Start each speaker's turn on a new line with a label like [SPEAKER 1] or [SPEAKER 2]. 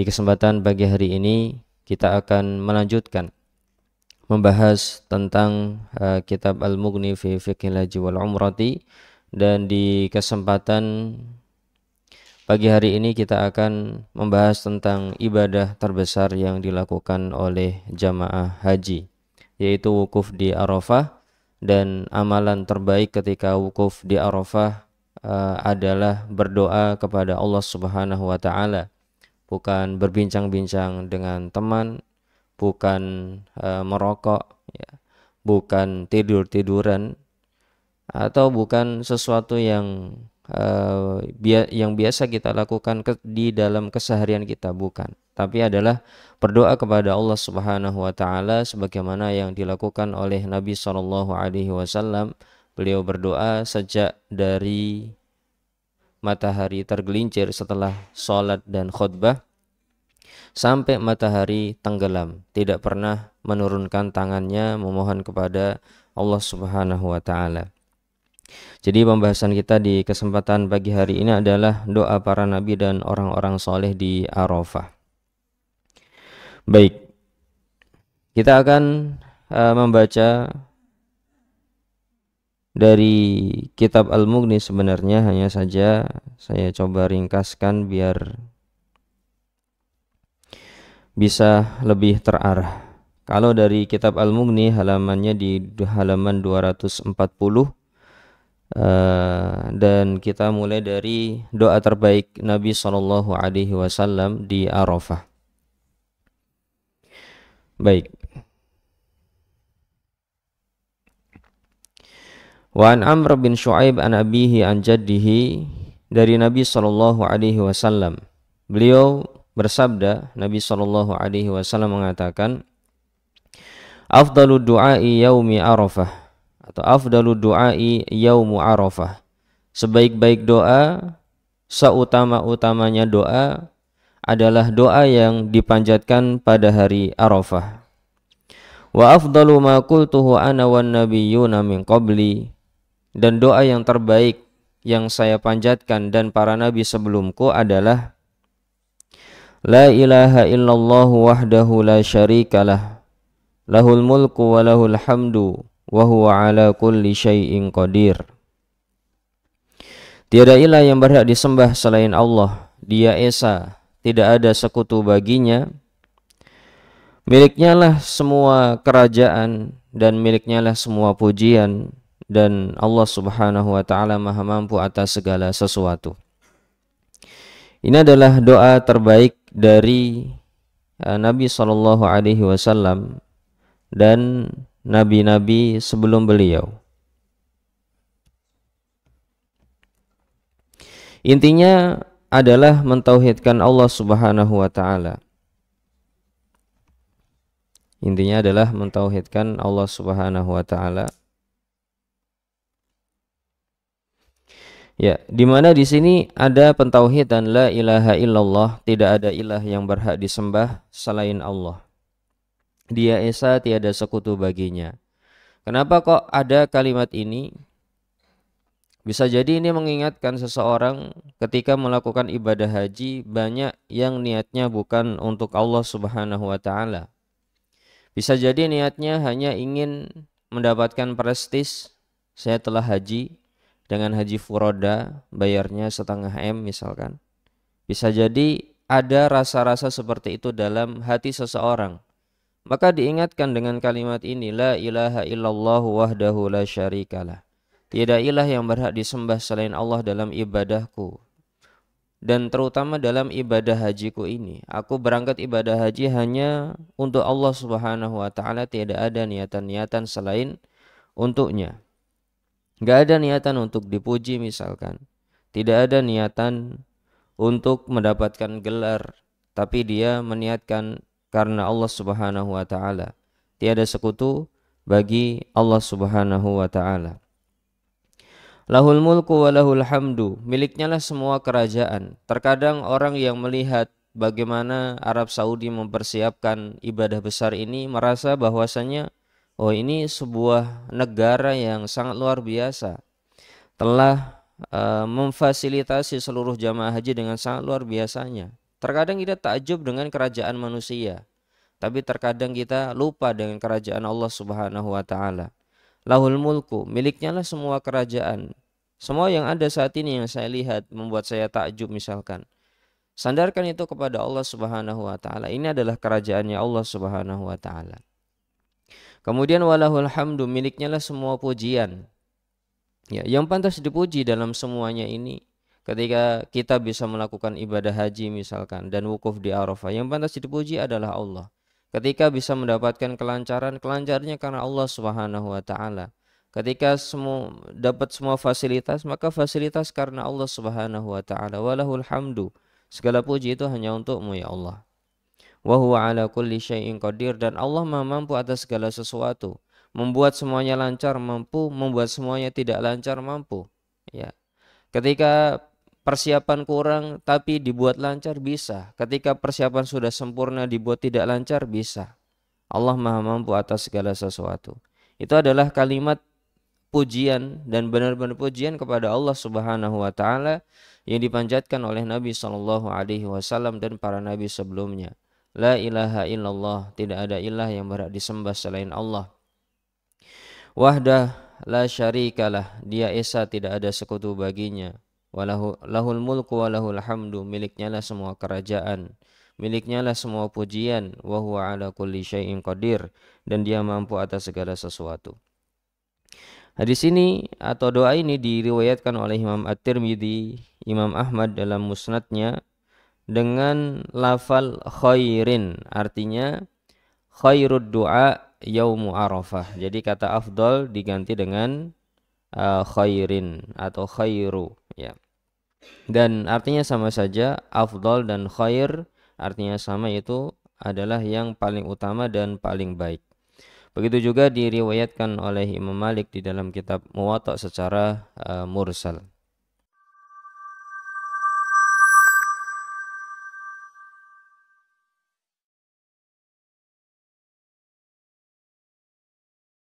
[SPEAKER 1] Di kesempatan pagi hari ini kita akan melanjutkan membahas tentang uh, kitab Al-Mughni fi Fiqhil Haji wal Umrati dan di kesempatan pagi hari ini kita akan membahas tentang ibadah terbesar yang dilakukan oleh jamaah haji yaitu wukuf di Arafah dan amalan terbaik ketika wukuf di Arafah uh, adalah berdoa kepada Allah Subhanahu wa taala bukan berbincang-bincang dengan teman, bukan uh, merokok, ya, bukan tidur-tiduran, atau bukan sesuatu yang uh, bia yang biasa kita lakukan ke di dalam keseharian kita, bukan. Tapi adalah berdoa kepada Allah Subhanahu wa taala sebagaimana yang dilakukan oleh Nabi Shallallahu alaihi wasallam. Beliau berdoa sejak dari matahari tergelincir setelah sholat dan khutbah sampai matahari tenggelam tidak pernah menurunkan tangannya memohon kepada Allah Subhanahu wa taala. Jadi pembahasan kita di kesempatan pagi hari ini adalah doa para nabi dan orang-orang soleh di Arafah. Baik, kita akan eh, membaca dari kitab Al-Mughni sebenarnya hanya saja saya coba ringkaskan biar bisa lebih terarah. Kalau dari kitab Al-Mughni halamannya di halaman 240 eh, dan kita mulai dari doa terbaik Nabi Shallallahu alaihi wasallam di Arafah. Baik, Wa an Amr bin Shu'aib an abihi an jaddihi dari Nabi sallallahu alaihi wasallam. Beliau bersabda, Nabi sallallahu alaihi wasallam mengatakan, "Afdalu du'ai yaumi Arafah." Atau afdalu du'ai yaumu Arafah. Sebaik-baik doa, seutama-utamanya doa adalah doa yang dipanjatkan pada hari Arafah. Wa afdalu ma qultuhu ana wan nabiyyuna min qabli dan doa yang terbaik yang saya panjatkan dan para nabi sebelumku adalah La ilaha illallah wahdahu la syarikalah lahul mulku wa lahul hamdu wa huwa ala kulli syai'in qadir Tiada ilah yang berhak disembah selain Allah dia esa tidak ada sekutu baginya miliknya lah semua kerajaan dan miliknya lah semua pujian dan Allah Subhanahu wa taala Maha mampu atas segala sesuatu. Ini adalah doa terbaik dari eh, Nabi Shallallahu alaihi wasallam dan nabi-nabi sebelum beliau. Intinya adalah mentauhidkan Allah Subhanahu wa taala. Intinya adalah mentauhidkan Allah Subhanahu wa taala Ya, di mana di sini ada pentauhid dan la ilaha illallah, tidak ada ilah yang berhak disembah selain Allah. Dia esa tiada sekutu baginya. Kenapa kok ada kalimat ini? Bisa jadi ini mengingatkan seseorang ketika melakukan ibadah haji banyak yang niatnya bukan untuk Allah Subhanahu wa taala. Bisa jadi niatnya hanya ingin mendapatkan prestis, saya telah haji, dengan haji furoda bayarnya setengah M misalkan. Bisa jadi ada rasa-rasa seperti itu dalam hati seseorang. Maka diingatkan dengan kalimat ini, La ilaha illallah wahdahu la syarikalah. Tidak ilah yang berhak disembah selain Allah dalam ibadahku. Dan terutama dalam ibadah hajiku ini. Aku berangkat ibadah haji hanya untuk Allah subhanahu wa ta'ala. Tidak ada niatan-niatan selain untuknya. Nggak ada niatan untuk dipuji misalkan. Tidak ada niatan untuk mendapatkan gelar, tapi dia meniatkan karena Allah Subhanahu wa taala. Tiada sekutu bagi Allah Subhanahu wa taala. Lahul mulku wa lahul hamdu, miliknya lah semua kerajaan. Terkadang orang yang melihat bagaimana Arab Saudi mempersiapkan ibadah besar ini merasa bahwasanya oh ini sebuah negara yang sangat luar biasa telah uh, memfasilitasi seluruh jamaah haji dengan sangat luar biasanya. Terkadang kita takjub dengan kerajaan manusia, tapi terkadang kita lupa dengan kerajaan Allah Subhanahu wa taala. Lahul mulku, miliknya lah semua kerajaan. Semua yang ada saat ini yang saya lihat membuat saya takjub misalkan. Sandarkan itu kepada Allah Subhanahu wa taala. Ini adalah kerajaannya Allah Subhanahu wa taala. Kemudian walahul hamdu miliknya lah semua pujian. Ya, yang pantas dipuji dalam semuanya ini ketika kita bisa melakukan ibadah haji misalkan dan wukuf di Arafah, yang pantas dipuji adalah Allah. Ketika bisa mendapatkan kelancaran, kelancarannya karena Allah Subhanahu wa taala. Ketika semua dapat semua fasilitas, maka fasilitas karena Allah Subhanahu wa taala. Walahul hamdu. Segala puji itu hanya untukmu ya Allah wa huwa ala kulli syai'in qadir dan Allah Maha mampu atas segala sesuatu membuat semuanya lancar mampu membuat semuanya tidak lancar mampu ya ketika persiapan kurang tapi dibuat lancar bisa ketika persiapan sudah sempurna dibuat tidak lancar bisa Allah Maha mampu atas segala sesuatu itu adalah kalimat pujian dan benar-benar pujian kepada Allah Subhanahu wa taala yang dipanjatkan oleh Nabi Shallallahu alaihi wasallam dan para nabi sebelumnya. La ilaha illallah, tidak ada ilah yang berhak disembah selain Allah. Wahdah la syarikalah, dia esa tidak ada sekutu baginya. Walahu lahul mulku wa hamdu, miliknya lah semua kerajaan. Miliknya lah semua pujian, wa huwa ala kulli syai'in qadir dan dia mampu atas segala sesuatu. Nah, di sini atau doa ini diriwayatkan oleh Imam At-Tirmidzi, Imam Ahmad dalam musnadnya dengan lafal khairin artinya khairud du'a yaumu arafah jadi kata afdol diganti dengan uh, khairin atau khairu ya dan artinya sama saja afdol dan khair artinya sama itu adalah yang paling utama dan paling baik begitu juga diriwayatkan oleh Imam Malik di dalam kitab Muwatta secara uh, mursal